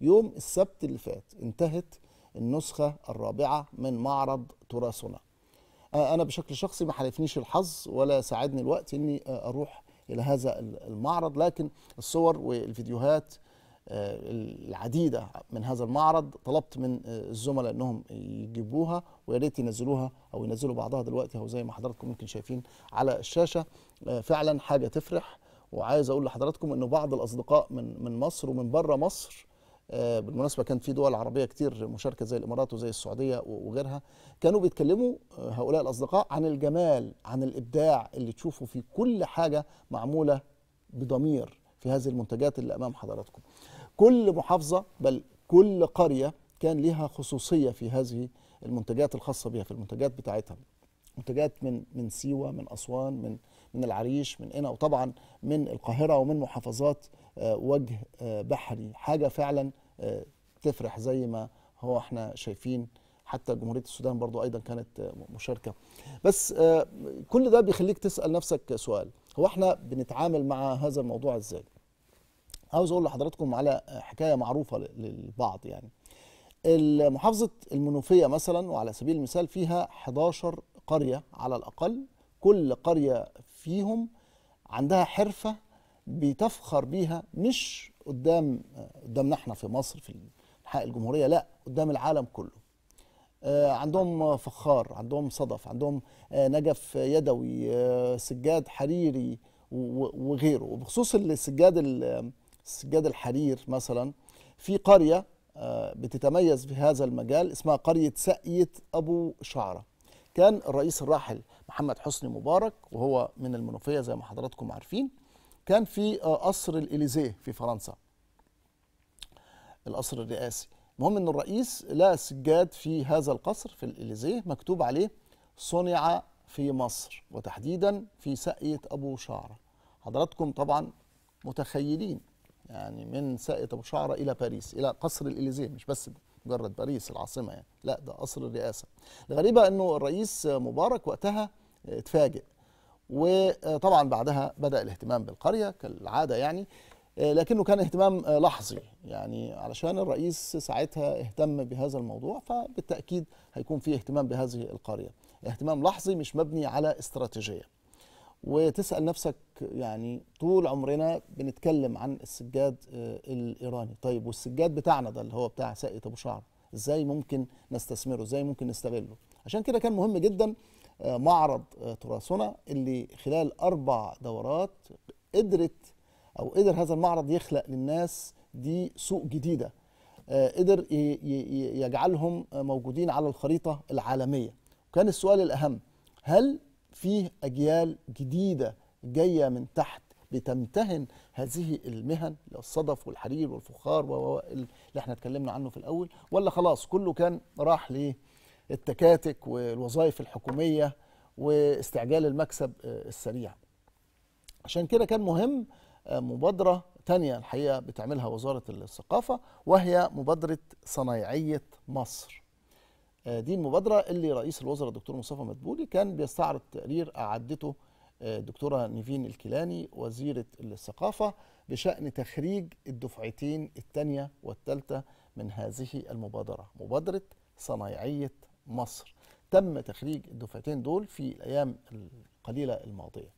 يوم السبت اللي فات انتهت النسخة الرابعة من معرض تراثنا أنا بشكل شخصي ما حالفنيش الحظ ولا ساعدني الوقت إني أروح إلى هذا المعرض لكن الصور والفيديوهات العديدة من هذا المعرض طلبت من الزملاء أنهم يجيبوها ويا ينزلوها أو ينزلوا بعضها دلوقتي أو زي ما حضراتكم ممكن شايفين على الشاشة فعلا حاجة تفرح وعايز أقول لحضراتكم أنه بعض الأصدقاء من مصر ومن بره مصر آه، بالمناسبه كان في دول عربيه كتير مشاركه زي الامارات وزي السعوديه وغيرها كانوا بيتكلموا آه، هؤلاء الاصدقاء عن الجمال عن الابداع اللي تشوفه في كل حاجه معموله بضمير في هذه المنتجات اللي امام حضراتكم كل محافظه بل كل قريه كان لها خصوصيه في هذه المنتجات الخاصه بها في المنتجات بتاعتها منتجات من من سيوه من اسوان من من العريش من هنا وطبعا من القاهره ومن محافظات آه، وجه آه، بحري حاجه فعلا آه، تفرح زي ما هو احنا شايفين حتى جمهوريه السودان برضو ايضا كانت مشاركه بس كل ده بيخليك تسال نفسك سؤال هو احنا بنتعامل مع هذا الموضوع ازاي عاوز اقول لحضراتكم على حكايه معروفه للبعض يعني محافظه المنوفيه مثلا وعلى سبيل المثال فيها 11 قريه على الاقل كل قريه فيهم عندها حرفه بتفخر بيها مش قدام قدامنا احنا في مصر في انحاء الجمهوريه لا قدام العالم كله آه، عندهم فخار عندهم صدف عندهم آه، نجف يدوي آه، سجاد حريري وغيره وبخصوص السجاد السجاد الحرير مثلا في قريه بتتميز في هذا المجال اسمها قريه سقيه ابو شعره كان الرئيس الراحل محمد حسني مبارك وهو من المنوفيه زي ما حضراتكم عارفين كان في آه، قصر الإليزيه في فرنسا القصر الرئاسي المهم ان الرئيس لقى سجاد في هذا القصر في الإليزيه مكتوب عليه صنع في مصر وتحديدا في سقية أبو شعرة حضراتكم طبعا متخيلين يعني من سقية أبو شعرة إلى باريس إلى قصر الإليزيه مش بس مجرد باريس العاصمة يعني لا ده قصر الرئاسة الغريبة أنه الرئيس مبارك وقتها اتفاجئ وطبعا بعدها بدا الاهتمام بالقريه كالعاده يعني لكنه كان اهتمام لحظي يعني علشان الرئيس ساعتها اهتم بهذا الموضوع فبالتاكيد هيكون في اهتمام بهذه القريه اهتمام لحظي مش مبني على استراتيجيه وتسال نفسك يعني طول عمرنا بنتكلم عن السجاد آه، الايراني طيب والسجاد بتاعنا ده اللي هو بتاع ساقية ابو شعر ازاي ممكن نستثمره ازاي ممكن نستغله عشان كده كان مهم جدا آه، معرض آه، تراثنا اللي خلال اربع دورات قدرت او قدر هذا المعرض يخلق للناس دي سوق جديده آه، قدر يجعلهم موجودين على الخريطه العالميه وكان السؤال الاهم هل فيه اجيال جديده جايه من تحت بتمتهن هذه المهن الصدف والحرير والفخار اللي احنا اتكلمنا عنه في الاول ولا خلاص كله كان راح ليه التكاتك والوظائف الحكوميه واستعجال المكسب آه، السريع عشان كده كان مهم آه، مبادره تانية الحقيقه بتعملها وزاره الثقافه وهي مبادره صنايعيه مصر آه، دي المبادره اللي رئيس الوزراء الدكتور مصطفى مدبولي كان بيستعرض تقرير اعدته الدكتوره نيفين الكيلاني وزيره الثقافه بشان تخريج الدفعتين الثانيه والثالثه من هذه المبادره مبادره صنايعيه مصر تم تخريج الدفعتين دول في الايام القليله الماضيه